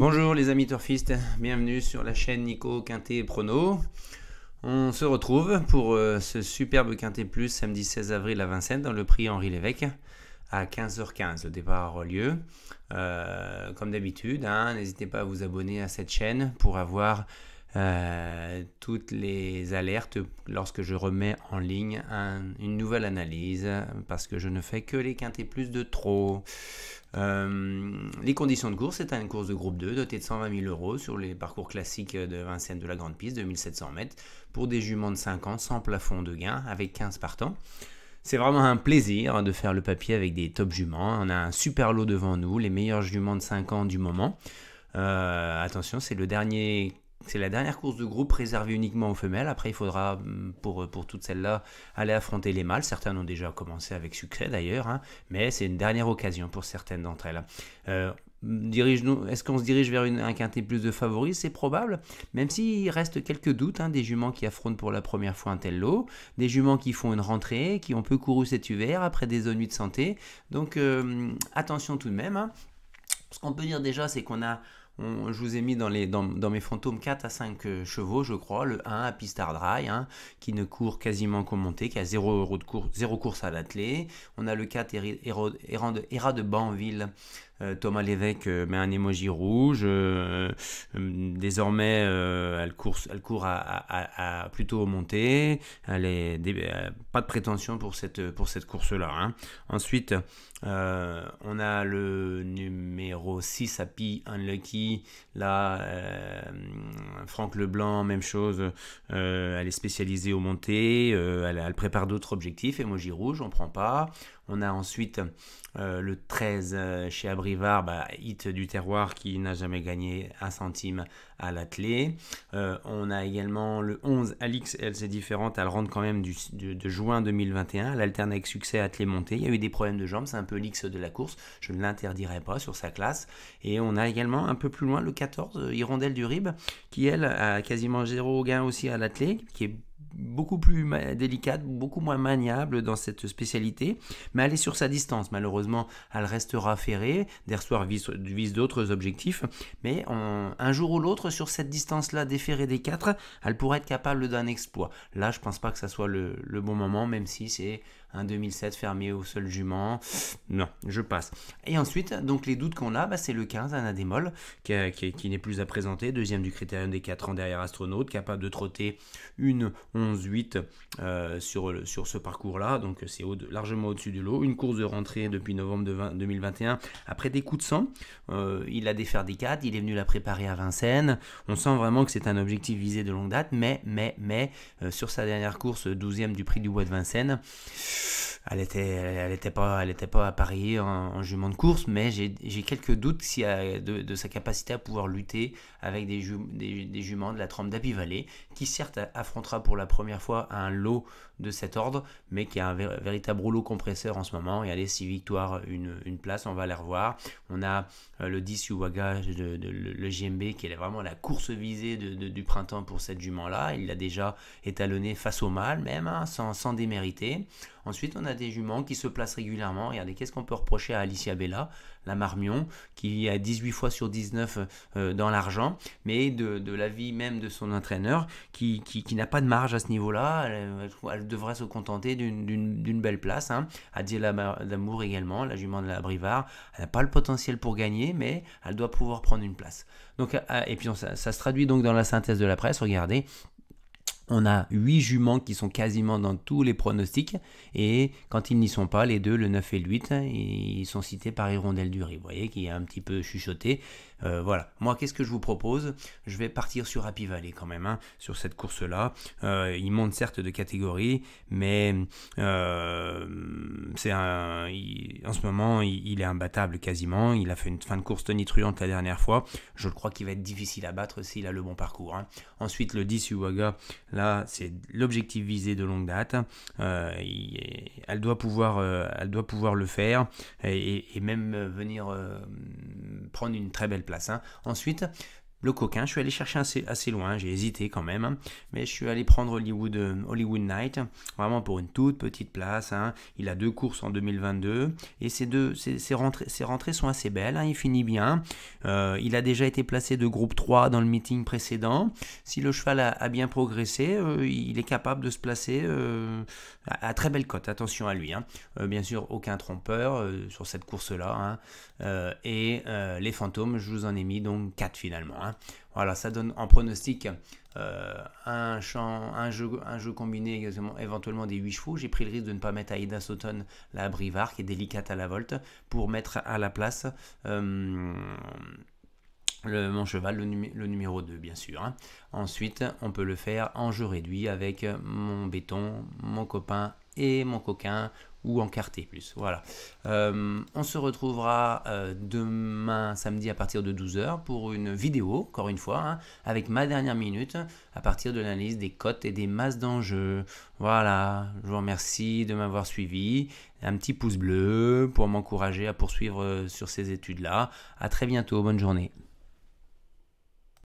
Bonjour les amis turfistes, bienvenue sur la chaîne Nico Quintet Prono. On se retrouve pour euh, ce superbe Quintet Plus samedi 16 avril à Vincennes dans le prix Henri Lévesque à 15h15. Le départ aura lieu. Euh, comme d'habitude, hein. n'hésitez pas à vous abonner à cette chaîne pour avoir euh, toutes les alertes lorsque je remets en ligne une nouvelle analyse parce que je ne fais que les quintés plus de trop. Euh, les conditions de course, c'est une course de groupe 2 dotée de 120 000 euros sur les parcours classiques de Vincennes de la Grande Piste de 1700 mètres pour des juments de 5 ans sans plafond de gain avec 15 partants. C'est vraiment un plaisir de faire le papier avec des top juments. On a un super lot devant nous, les meilleurs juments de 5 ans du moment. Euh, attention, c'est le dernier c'est la dernière course de groupe réservée uniquement aux femelles. Après, il faudra, hum, pour, euh, pour toutes celles-là, aller affronter les mâles. Certains ont déjà commencé avec succès d'ailleurs, hein. mais c'est une dernière occasion pour certaines d'entre elles. Euh, est-ce qu'on se dirige vers un quintet plus de favoris C'est probable, même s'il reste quelques doutes, hein, des juments qui affrontent pour la première fois un tel lot, des juments qui font une rentrée, qui ont peu couru cet hiver après des ennuis de santé. Donc euh, hum, attention tout de même. Hein. Ce qu'on peut dire déjà, c'est qu'on a je vous ai mis dans, les, dans, dans, mes fantômes 4 à 5 euh, chevaux, je crois, le 1 à Pistard Dry, hein, qui ne court quasiment qu'en montée, qui a 0, de course, 0 course à l'attelé. On a le 4 Era de Banville euh, Thomas Lévesque euh, met un émoji rouge. Euh, désormais, elle court, elle court à, plutôt Elle pas de prétention pour cette, pour cette course-là. Hein. Ensuite, on a le numéro 6, Happy Unlucky. Là, Franck Leblanc, même chose. elle est spécialisée aux montées. Elle, prépare d'autres objectifs. Emoji rouge, on prend pas. On a ensuite le 13 chez Abri bah, hit du terroir qui n'a jamais gagné un centime à la euh, on a également le 11 Alix, elle c'est différente, elle rentre quand même du, de juin 2021, elle alterne avec succès à montée Il y a eu des problèmes de jambes, c'est un peu l'X de la course, je ne l'interdirai pas sur sa classe. Et on a également un peu plus loin le 14 Hirondelle du Rib, qui elle a quasiment zéro gain aussi à l'atelier qui est beaucoup plus délicate, beaucoup moins maniable dans cette spécialité, mais elle est sur sa distance. Malheureusement, elle restera ferrée. Dersoir vise, vise d'autres objectifs, mais un jour ou l'autre, sur cette distance-là, des des 4, elle pourrait être capable d'un exploit. Là, je pense pas que ça soit le, bon moment, même si c'est un 2007 fermé au seul jument. Non, je passe. Et ensuite, donc les doutes qu'on a, bah, c'est le 15, Anadémol, qui, qui, n'est plus à présenter, deuxième du critérium des 4 ans derrière Astronaute, capable de trotter une euh, sur, sur ce parcours-là, donc c'est largement au-dessus du lot. Une course de rentrée depuis novembre 2021, après des coups de sang, euh, il a défaire des cadres, il est venu la préparer à Vincennes. On sent vraiment que c'est un objectif visé de longue date, mais, mais, mais, euh, sur sa dernière course, 12e du prix du Bois de Vincennes, elle était, elle, était pas, elle était pas à parier en, jument de course, mais j'ai quelques doutes si, de, sa capacité à pouvoir lutter avec des, des, juments de la trempe d'Api qui certes affrontera pour la première fois un lot de cet ordre, mais qui a un véritable rouleau compresseur en ce moment. les 6 victoires, une, une, place, on va les revoir. On a euh, le 10 Uwaga, de, le GMB, qui est vraiment la course visée du printemps pour cette jument-là. Il l'a déjà étalonné face au mal, même, hein, sans, sans démériter. Ensuite, on a des juments qui se placent régulièrement. Regardez, qu'est-ce qu'on peut reprocher à Alicia Bella, la marmion, qui a 18 fois sur 19 euh, dans l'argent, mais de, la vie même de son entraîneur, qui, n'a pas de marge à ce niveau-là. Elle, devrait se contenter d'une belle place. Hein. la d'amour également, la jument de la Brivard, elle n'a pas le potentiel pour gagner, mais elle doit pouvoir prendre une place. Donc, euh, et puis ça, ça se traduit donc dans la synthèse de la presse. Regardez, on a 8 juments qui sont quasiment dans tous les pronostics. Et quand ils n'y sont pas, les deux, le 9 et le 8, ils sont cités par Hirondelle Durie, Vous voyez qui a un petit peu chuchoté. Euh, voilà. Moi, qu'est-ce que je vous propose Je vais partir sur Happy Valley quand même, hein, sur cette course-là. Euh, il monte certes de catégorie, mais euh, c'est un, en ce moment, il, est imbattable quasiment. Il a fait une fin de course tonitruante la dernière fois. Je crois qu'il va être difficile à battre s'il a le bon parcours. Hein. Ensuite, le 10 Uwaga, là, c'est l'objectif visé de longue date. elle, doit pouvoir, elle doit pouvoir le faire et, et même venir prendre une très belle place. Hein. Ensuite, le coquin. Je suis allé chercher assez, loin, j'ai hésité quand même, hein. mais je suis allé prendre euh, Hollywood, Night, vraiment pour une toute petite place. Hein. Il a deux courses en 2022 et ses, rentrées, sont assez belles. Hein. Il finit bien. Euh, il a déjà été placé de groupe 3 dans le meeting précédent. Si le cheval a, bien progressé, euh, il est capable de se placer à, très belle cote. Attention à lui. bien sûr, aucun trompeur sur cette course-là. et les fantômes, je vous en ai mis donc 4 finalement. Hein. Voilà, ça donne en pronostic euh, un, jeu, combiné éventuellement des 8 chevaux. J'ai pris le risque de ne pas mettre Aida Sauton la Brivard, qui est délicate à la volte, pour mettre à la place euh, mon cheval, le, numéro 2, bien sûr. Hein. Ensuite, on peut le faire en jeu réduit avec mon béton, mon copain et mon coquin ou en plus. Voilà. Euh, on se retrouvera euh, demain samedi à partir de 12h pour une vidéo, encore une fois, hein, avec ma dernière minute à partir de l'analyse des cotes et des masses d'enjeux. Voilà, je vous remercie de m'avoir suivi. Un petit pouce bleu pour m'encourager à poursuivre euh, sur ces études-là. À très bientôt, bonne journée.